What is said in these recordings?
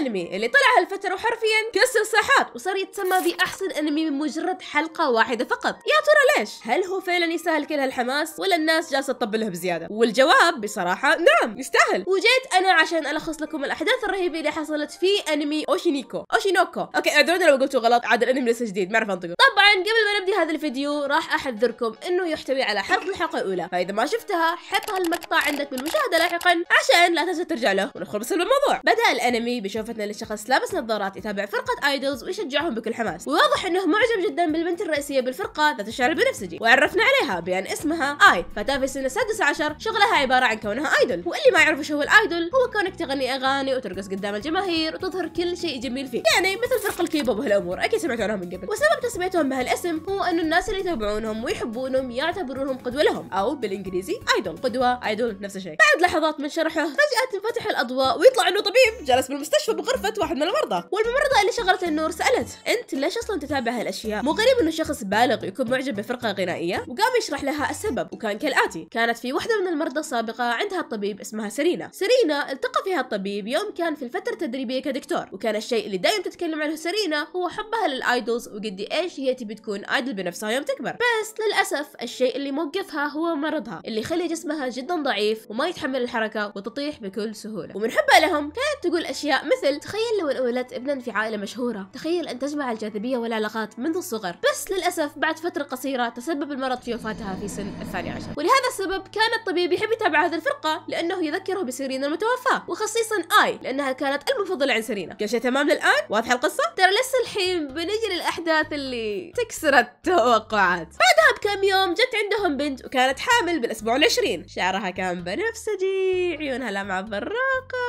الانمي اللي طلع هالفتره وحرفيا كسر ساحات وصار يتسمى باحسن انمي من مجرد حلقه واحده فقط يا ترى ليش هل هو فعلا يستاهل كل هالحماس ولا الناس جالسه تطبله بزياده والجواب بصراحه نعم يستاهل وجيت انا عشان الخص لكم الاحداث الرهيبه اللي حصلت في انمي اوشينيكو اوشينوكو اوكي اعذروني لو قلته غلط عاد الانمي لسه جديد ما اعرف انطقه طبعا قبل ما نبدا هذا الفيديو راح احذركم انه يحتوي على حرق الحلقه الاولى فاذا ما شفتها حط هالمقطع عندك بالمشاهده لاحقا عشان لا تنسى ترجع له وندخل بس الموضوع بدا الانمي بشوف ضيفتنا لشخص لابس نظارات يتابع فرقة ايدولز ويشجعهم بكل حماس وواضح انه معجب جدا بالبنت الرئيسية بالفرقة ذات الشعر البنفسجي وعرفنا عليها بان اسمها اي فتاة في السن السادسة عشر شغلها عبارة عن كونها ايدول واللي ما يعرف شو هو الايدول هو كونك تغني اغاني وترقص قدام الجماهير وتظهر كل شيء جميل فيه يعني مثل فرق الكيبوب وهالامور اكيد سمعتوا عنهم من قبل وسبب تسميتهم بهالاسم هو انه الناس اللي يتابعونهم ويحبونهم يعتبرونهم قدوة لهم او بالانجليزي ايدول قدوة ايدول نفس الشيء بعد لحظات من شرحه فجأة تنفتح الاضواء ويطلع انه طبيب جلس بالمستشفى مستشفى بغرفه واحد من المرضى والممرضه اللي شغلت النور سالت انت ليش اصلا تتابع هالاشياء مو غريب انه شخص بالغ يكون معجب بفرقه غنائيه وقام يشرح لها السبب وكان كالاتي كانت في وحده من المرضى السابقه عندها الطبيب اسمها سيرينا سيرينا التقى فيها الطبيب يوم كان في الفتره التدريبيه كدكتور وكان الشيء اللي دايم تتكلم عنه سيرينا هو حبها للايدولز وقد ايش هي تبي تكون ايدل بنفسها يوم تكبر بس للاسف الشيء اللي موقفها هو مرضها اللي يخلي جسمها جدا ضعيف وما يتحمل الحركه وتطيح بكل سهوله ومن حبها لهم كانت تقول اشياء مثل مثل تخيل لو انولدت ابنا في عائلة مشهورة تخيل أن تجمع الجاذبية والعلاقات منذ الصغر بس للأسف بعد فترة قصيرة تسبب المرض في وفاتها في سن الثاني عشر ولهذا السبب كان الطبيب يحب يتابع هذه الفرقة لأنه يذكره بسيرين المتوفاة وخصيصا آي لأنها كانت المفضلة عن سيرينا كل شيء تمام للآن واضحة القصة ترى لسه الحين بنجي للأحداث اللي تكسر التوقعات بعدها بكم يوم جت عندهم بنت وكانت حامل بالأسبوع العشرين شعرها كان بنفسجي عيونها لمعة براقة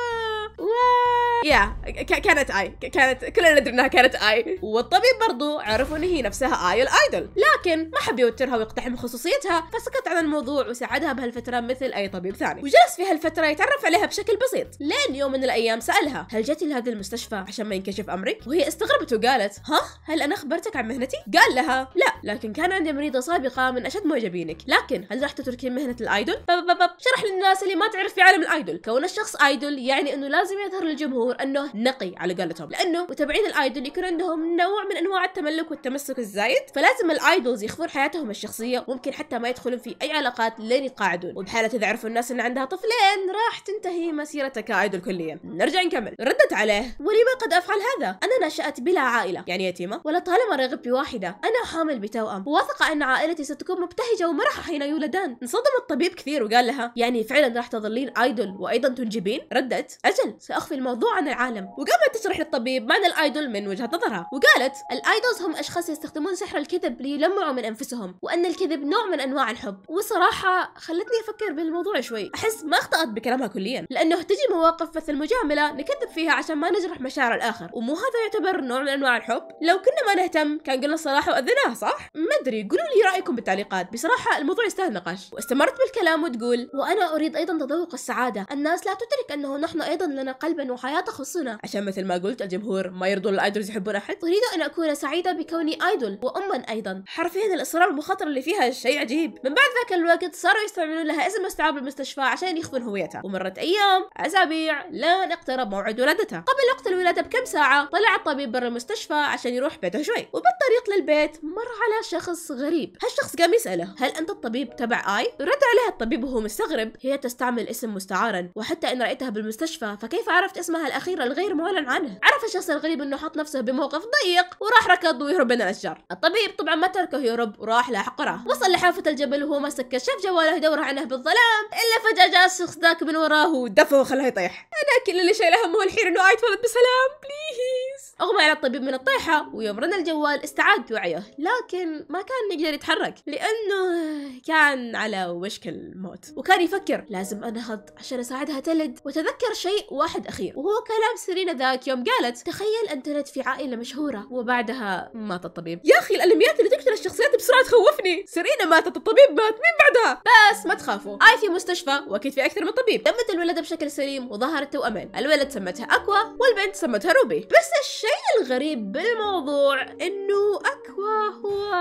واو يا كانت اي كانت كلنا ندري انها كانت اي والطبيب برضو عرفوا ان هي نفسها اي الايدل لكن ما حب يوترها ويقتحم خصوصيتها فسكت عن الموضوع وساعدها بهالفتره مثل اي طبيب ثاني وجلس في هالفتره يتعرف عليها بشكل بسيط لين يوم من الايام سالها هل جيتي لهذا المستشفى عشان ما ينكشف امرك وهي استغربت وقالت ها هل انا خبرتك عن مهنتي قال لها لا لكن كان عندي مريضه سابقه من اشد معجبينك لكن هل راح تتركين مهنه الايدول شرح للناس اللي ما تعرف في عالم الايدول كون الشخص ايدول يعني انه لازم يظهر للجمهور تصور انه نقي على قولتهم لانه متابعين الايدول يكون عندهم نوع من انواع التملك والتمسك الزايد فلازم الايدولز يخفون حياتهم الشخصيه ممكن حتى ما يدخلون في اي علاقات لين يتقاعدون وبحاله اذا عرفوا الناس ان عندها طفلين راح تنتهي مسيرتها كايدول كليا نرجع نكمل ردت عليه ولما قد افعل هذا انا نشات بلا عائله يعني يتيمه ولطالما رغبت بواحده انا حامل بتوأم وواثقه ان عائلتي ستكون مبتهجه ومرحه حين يولدان انصدم الطبيب كثير وقال لها يعني فعلا راح تظلين ايدول وايضا تنجبين ردت اجل ساخفي الموضوع عن العالم وقامت تشرح للطبيب معنى الايدول من وجهه نظرها وقالت الايدولز هم اشخاص يستخدمون سحر الكذب ليلمعوا من انفسهم وان الكذب نوع من انواع الحب وصراحه خلتني افكر بالموضوع شوي احس ما اخطات بكلامها كليا لانه تجي مواقف مثل مجامله نكذب فيها عشان ما نجرح مشاعر الاخر ومو هذا يعتبر نوع من انواع الحب لو كنا ما نهتم كان قلنا الصراحه واذيناها صح ما ادري قولوا لي رايكم بالتعليقات بصراحه الموضوع يستاهل نقاش واستمرت بالكلام وتقول وانا اريد ايضا تذوق السعاده الناس لا تدرك انه نحن ايضا لنا قلبا وحياه أخصنا عشان مثل ما قلت الجمهور ما يرضون الأيدولز يحبون أحد أريد أن أكون سعيدة بكوني أيدول وأما أيضا حرفيا الإصرار المخاطرة اللي فيها شيء عجيب من بعد ذاك الوقت صاروا يستعملون لها اسم استيعاب المستشفى عشان يخفون هويتها ومرت أيام أسابيع لين اقترب موعد ولادتها قبل وقت الولادة بكم ساعة طلع الطبيب برا المستشفى عشان يروح بيته شوي وبالطريق للبيت مر على شخص غريب هالشخص قام يسأله هل أنت الطبيب تبع آي؟ رد عليها الطبيب وهو مستغرب هي تستعمل اسم مستعارا وحتى إن رأيتها بالمستشفى فكيف عرفت اسمها الأخيرة الغير معلن عنه عرف الشخص الغريب أنه حط نفسه بموقف ضيق وراح ركض ويهرب بين الأشجار الطبيب طبعا ما تركه يهرب وراح لاحق وراه وصل لحافة الجبل وهو ماسك شاف جواله يدور عنه بالظلام إلا فجأة جاء الشخص ذاك من وراه ودفه وخلاه يطيح أنا كل اللي شايل هو الحين أنه قاعد بسلام بليز أغمى على الطبيب من الطيحة ويوم رن الجوال استعاد وعيه لكن ما كان يقدر يتحرك لأنه كان على وشك الموت وكان يفكر لازم أنهض عشان أساعدها تلد وتذكر شيء واحد أخير وهو كلام سيرينا ذاك يوم قالت تخيل أن تلد في عائلة مشهورة وبعدها مات الطبيب يا أخي الأنميات اللي تقتل الشخصيات لا تخوفني سيرينا ماتت الطبيب مات مين بعدها بس ما تخافوا اي في مستشفى واكيد في اكثر من طبيب تمت الولادة بشكل سليم وظهرت التوأمين الولد سمتها اكوا والبنت سمتها روبي بس الشيء الغريب بالموضوع انه اكوا هو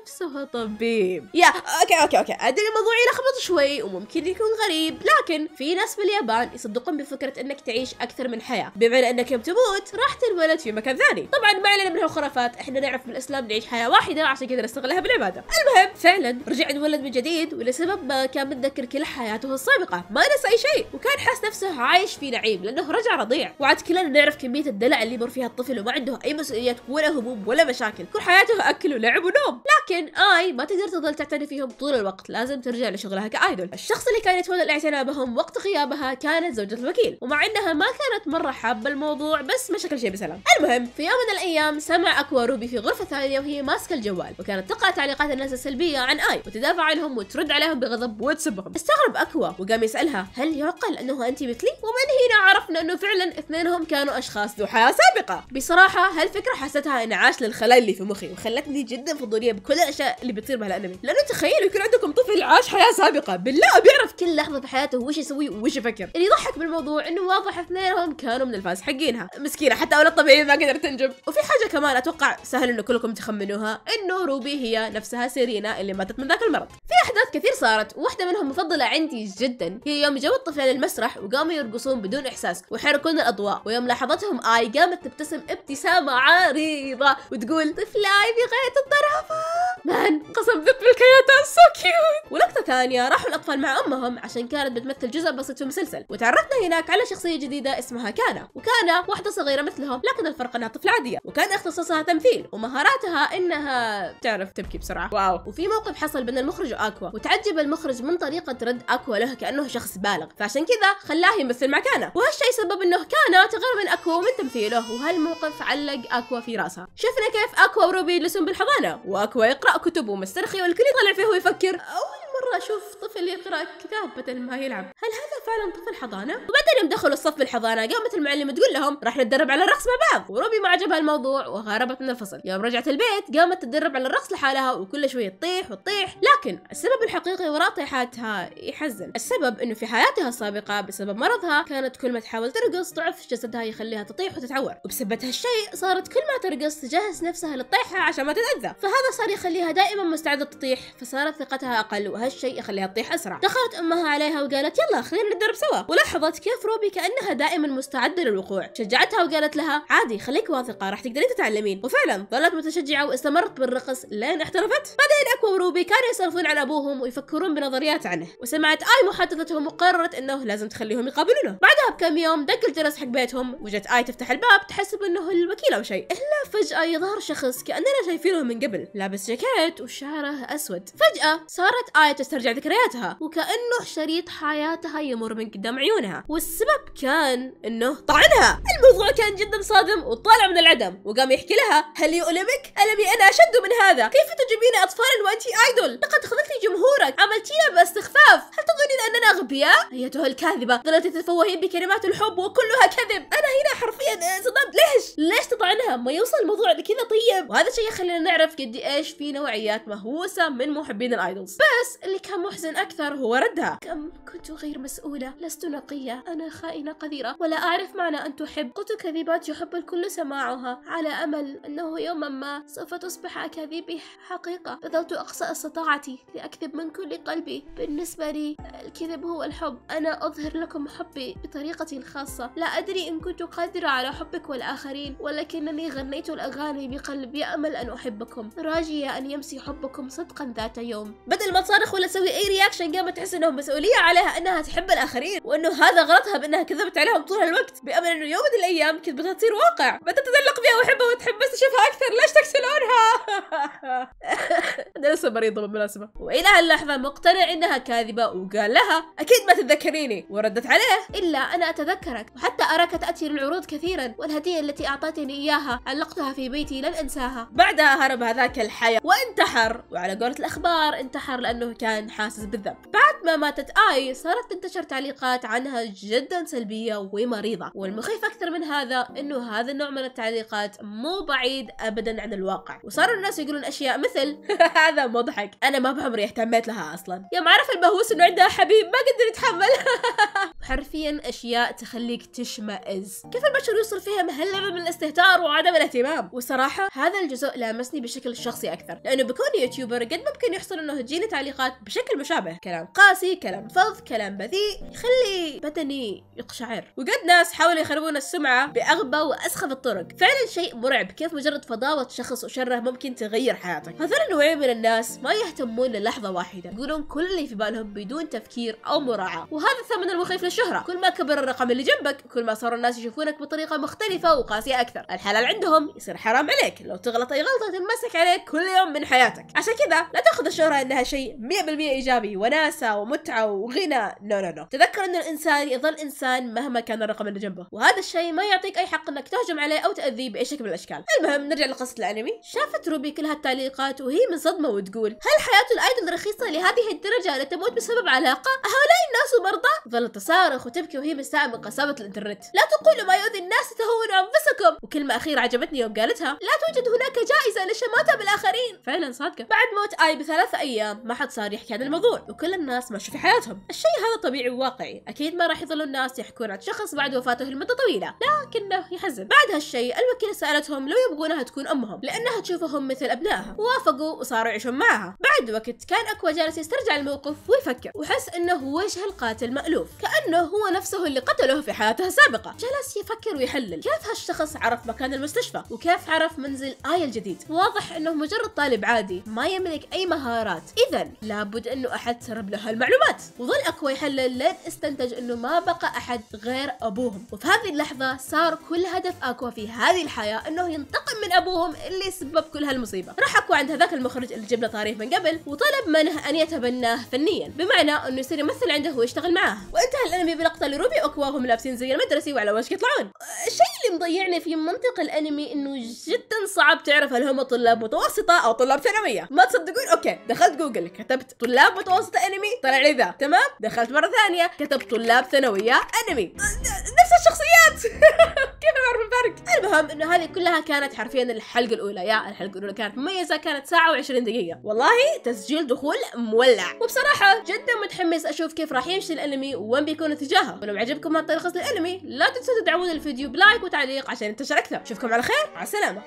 نفسه طبيب يا اوكي اوكي اوكي ادري الموضوع يلخبط شوي وممكن يكون غريب لكن في ناس باليابان يصدقون بفكرة انك تعيش اكثر من حياة بمعنى انك يوم تموت راح تنولد في مكان ثاني طبعا ما علينا من هالخرافات احنا نعرف بالاسلام نعيش حياة واحدة عشان كذا نستغلها بال العباده المهم فعلا رجع انولد من جديد ولسبب ما كان متذكر كل حياته السابقه ما نسى اي شيء وكان حاس نفسه عايش في نعيم لانه رجع رضيع وعاد كلنا نعرف كميه الدلع اللي يمر فيها الطفل وما عنده اي مسؤوليات ولا هموم ولا مشاكل كل حياته اكل ولعب ونوم لكن اي ما تقدر تظل تعتني فيهم طول الوقت لازم ترجع لشغلها كايدول الشخص اللي كان يتولى الاعتناء بهم وقت غيابها كانت زوجة الوكيل ومع انها ما كانت مره حابه الموضوع بس ما شكل شيء بسلام المهم في يوم من الايام سمع اكوا روبي في غرفه ثانيه وهي ماسكه الجوال وكانت تقرا تعليقات الناس السلبية عن آي وتدافع عنهم وترد عليهم بغضب وتسبهم استغرب أكوا وقام يسألها هل يعقل أنه أنت مثلي؟ ومن هنا عرفنا أنه فعلا اثنينهم كانوا أشخاص ذو حياة سابقة بصراحة هالفكرة حسيتها انعاش للخلايا اللي في مخي وخلتني جدا فضولية بكل الأشياء اللي بتصير بهالأنمي لأنه تخيلوا يكون عندكم طفل عاش حياة سابقة بالله بيعرف كل لحظة في حياته وش يسوي وش يفكر اللي يضحك بالموضوع أنه واضح اثنينهم كانوا من الفاس حقينها مسكينة حتى أولاد طبيعيين ما قدرت تنجب وفي حاجة كمان أتوقع سهل أنه كلكم تخمنوها أنه روبي هي نفسها سيرينا اللي ماتت من ذاك المرض في أحداث كثيرة صارت واحدة منهم مفضلة عندي جدا هي يوم جو الطفلين المسرح وقاموا يرقصون بدون إحساس ويحركون الأضواء ويوم لاحظتهم آي قامت تبتسم ابتسامة عريضة وتقول آي في غاية الطرافة مان قسم ذب الكياتان سو كيوت ولقطة ثانية راحوا الأطفال مع أمهم عشان كانت بتمثل جزء بسيط في مسلسل وتعرفنا هناك على شخصية جديدة اسمها كانا وكانا واحدة صغيرة مثلهم لكن الفرق أنها طفلة عادية وكان اختصاصها تمثيل ومهاراتها أنها تعرف تبكي بسرعة واو وفي موقف حصل بين المخرج وأكوا وتعجب عجب المخرج من طريقة رد أكوا له كأنه شخص بالغ فعشان كذا خلاه يمثل مع كانا، وهالشيء سبب أنه كانا تغير من أكوا من تمثيله وهالموقف علق أكوا في راسها شفنا كيف أكوا وروبي يجلسون بالحضانة وأكوا يقرأ كتب ومسترخي والكل يطلع فيه ويفكر أوه مرة أشوف طفل يقرأ كتاب بدل ما يلعب هل هذا فعلا طفل حضانة؟ وبعدين يوم دخلوا الصف بالحضانة قامت المعلمة تقول لهم راح نتدرب على الرقص مع بعض وروبي ما عجبها الموضوع وهربت من الفصل يوم رجعت البيت قامت تتدرب على الرقص لحالها وكل شوية تطيح وتطيح لكن السبب الحقيقي وراء طيحاتها يحزن السبب انه في حياتها السابقة بسبب مرضها كانت كل ما تحاول ترقص ضعف جسدها يخليها تطيح وتتعور وبسبب هالشيء صارت كل ما ترقص تجهز نفسها للطيحة عشان ما تتأذى فهذا صار يخليها دائما مستعدة تطيح فصارت ثقتها أقل وهالشيء يخليها تطيح اسرع دخلت امها عليها وقالت يلا خلينا ندرب سوا ولاحظت كيف روبي كانها دائما مستعده للوقوع شجعتها وقالت لها عادي خليك واثقه راح تقدرين تتعلمين وفعلا ظلت متشجعه واستمرت بالرقص لين احترفت بعدين اكوا وروبي كانوا يسولفون على ابوهم ويفكرون بنظريات عنه وسمعت اي محادثتهم وقررت انه لازم تخليهم يقابلونه بعدها بكم يوم دق الجرس حق بيتهم وجت اي تفتح الباب تحسب انه الوكيل او شيء الا فجاه يظهر شخص كاننا شايفينه من قبل لابس جاكيت وشعره اسود فجاه صارت اي تسترجع ذكرياتها وكأنه شريط حياتها يمر من قدام عيونها والسبب كان انه طعنها الموضوع كان جدا صادم وطالع من العدم وقام يحكي لها هل يؤلمك؟ ألمي أنا أشد من هذا كيف تجيبين أطفالا وأنت ايدول؟ لقد خذلتي جمهورك عملتينا باستخفاف هل تظنين أننا أغبياء؟ أيتها الكاذبة ظلت تتفوهين بكلمات الحب وكلها كذب أنا هنا حرفيا انصدمت ليش؟ ليش تطعنها؟ ما يوصل الموضوع لكذا طيب وهذا الشيء يخلينا نعرف قد إيش في نوعيات مهووسة من محبين الايدولز بس بس اللي كان محزن أكثر هو ردها كم كنت غير مسؤولة لست نقية أنا خائنة قذرة ولا أعرف معنى أن تحب قلت كذبات يحب الكل سماعها على أمل أنه يوما ما سوف تصبح أكاذيبي حقيقة بذلت أقصى استطاعتي لأكذب من كل قلبي بالنسبة لي الكذب هو الحب أنا أظهر لكم حبي بطريقتي الخاصة لا أدري إن كنت قادرة على حبك والآخرين ولكنني غنيت الأغاني بقلبي أمل أن أحبكم راجية أن يمسي حبكم صدقا ذات يوم بدل ما صار تنخ ولا تسوي اي رياكشن قبل تحس انه مسؤوليه عليها انها تحب الاخرين وانه هذا غلطها بانها كذبت عليهم طول الوقت بامل انه يوم من الايام كذبتها تصير واقع متى تتعلق بها واحبها وتحب بس اشوفها اكثر ليش تكسلونها انا لسه مريضه بالمناسبه والى هاللحظه مقتنع انها كاذبه وقال لها اكيد ما تتذكريني وردت عليه الا انا اتذكرك وحتى اراك تاتي للعروض كثيرا والهديه التي اعطيتني اياها علقتها في بيتي لن انساها بعدها هرب هذاك الحياه وانتحر وعلى قولة الاخبار انتحر لانه كان حاسس بالذنب بعد ما ماتت آي صارت تنتشر تعليقات عنها جدا سلبية ومريضة والمخيف أكثر من هذا أنه هذا النوع من التعليقات مو بعيد أبدا عن الواقع وصاروا الناس يقولون أشياء مثل هذا مضحك أنا ما بعمري اهتميت لها أصلا يا معرف البهوس أنه عندها حبيب ما قدر يتحمل حرفيا أشياء تخليك تشمئز كيف البشر يوصل فيها مهلبة من الاستهتار وعدم الاهتمام والصراحة هذا الجزء لامسني بشكل شخصي أكثر لأنه بكون يوتيوبر قد ممكن يحصل أنه تجيني تعليقات الحلقات بشكل مشابه كلام قاسي كلام فظ كلام بذيء يخلي بدني يقشعر وقد ناس حاولوا يخربون السمعة بأغبى وأسخف الطرق فعلا شيء مرعب كيف مجرد فضاوة شخص وشره ممكن تغير حياتك هذول النوعين من الناس ما يهتمون للحظة واحدة يقولون كل اللي في بالهم بدون تفكير أو مراعاة وهذا الثمن المخيف للشهرة كل ما كبر الرقم اللي جنبك كل ما صاروا الناس يشوفونك بطريقة مختلفة وقاسية أكثر الحلال عندهم يصير حرام عليك لو تغلط أي غلطة تنمسك عليك كل يوم من حياتك عشان كذا لا تاخذ الشهرة أنها شيء 100% ايجابي وناسه ومتعه وغنى نو نو نو تذكر ان الانسان يظل انسان مهما كان الرقم اللي جنبه وهذا الشيء ما يعطيك اي حق انك تهجم عليه او تاذيه باي شكل من الاشكال المهم نرجع لقصه الانمي شافت روبي كل هالتعليقات وهي من صدمه وتقول هل حياه الايدول رخيصه لهذه الدرجه لتموت بسبب علاقه هؤلاء الناس مرضى ظلت تصارخ وتبكي وهي مستاءة من قساوه الانترنت لا تقولوا ما يؤذي الناس تهونوا انفسكم وكلمه اخيره عجبتني يوم قالتها لا توجد هناك جائزه لشماتة بالاخرين فعلا صادقه بعد موت اي بثلاث ايام ما حد صار صار يحكي عن الموضوع وكل الناس ماشوا في حياتهم الشيء هذا طبيعي وواقعي أكيد ما راح يظلوا الناس يحكون عن شخص بعد وفاته لمدة طويلة لكنه يحزن بعد هالشيء الوكيلة سألتهم لو يبغونها تكون أمهم لأنها تشوفهم مثل أبنائها وافقوا وصاروا يعيشون معها بعد وقت كان أكوا جالس يسترجع الموقف ويفكر وحس أنه وجه القاتل مألوف كأنه هو نفسه اللي قتله في حياته السابقة جلس يفكر ويحلل كيف هالشخص عرف مكان المستشفى وكيف عرف منزل اي الجديد واضح أنه مجرد طالب عادي ما يملك أي مهارات إذا لابد أنه أحد سرب له هالمعلومات وظل اكو يحلل لين استنتج أنه ما بقى أحد غير أبوهم وفي هذه اللحظة صار كل هدف أكوا في هذه الحياة أنه ينتقم من أبوهم اللي سبب كل هالمصيبة راح أكوا عند هذاك المخرج اللي جاب له من قبل وطلب منه أن يتبناه فنيا بمعنى أنه يصير يمثل عنده ويشتغل معاه وانتهى الأنمي بلقطة لروبي وأكوا وهم لابسين زي المدرسي وعلى وشك يطلعون أه، شيء اللي مضيعني في منطق الانمي انه جدا صعب تعرف هل هم طلاب متوسطه او طلاب ثانويه ما تصدقون اوكي دخلت جوجل كتبت طلاب متوسطه انمي طلع لي ذا تمام دخلت مره ثانيه كتبت طلاب ثانويه انمي نفس الشخصيات انا ما اعرف الفرق المهم انه هذه كلها كانت حرفيا الحلقه الاولى يا الحلقه الاولى كانت مميزه كانت ساعه و20 دقيقه والله تسجيل دخول مولع وبصراحه جدا متحمس اشوف كيف راح يمشي الانمي وين بيكون اتجاهه ولو عجبكم هالطريقه الانمي لا تنسوا تدعمون الفيديو بلايك وتعليق عشان ينتشر اكثر اشوفكم على خير مع السلامه